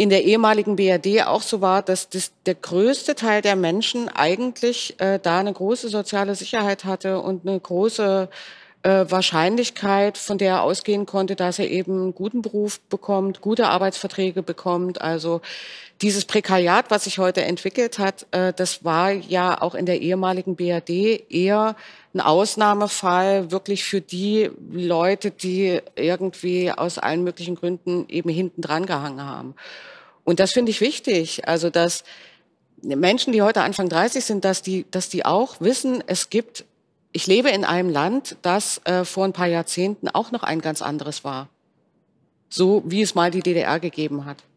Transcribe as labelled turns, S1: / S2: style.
S1: in der ehemaligen BRD auch so war, dass das, der größte Teil der Menschen eigentlich äh, da eine große soziale Sicherheit hatte und eine große äh, Wahrscheinlichkeit, von der er ausgehen konnte, dass er eben einen guten Beruf bekommt, gute Arbeitsverträge bekommt. Also dieses Prekariat, was sich heute entwickelt hat, äh, das war ja auch in der ehemaligen BRD eher ein Ausnahmefall wirklich für die Leute, die irgendwie aus allen möglichen Gründen eben hinten dran gehangen haben. Und das finde ich wichtig. Also, dass Menschen, die heute Anfang 30 sind, dass die, dass die auch wissen, es gibt ich lebe in einem Land, das äh, vor ein paar Jahrzehnten auch noch ein ganz anderes war. So wie es mal die DDR gegeben hat.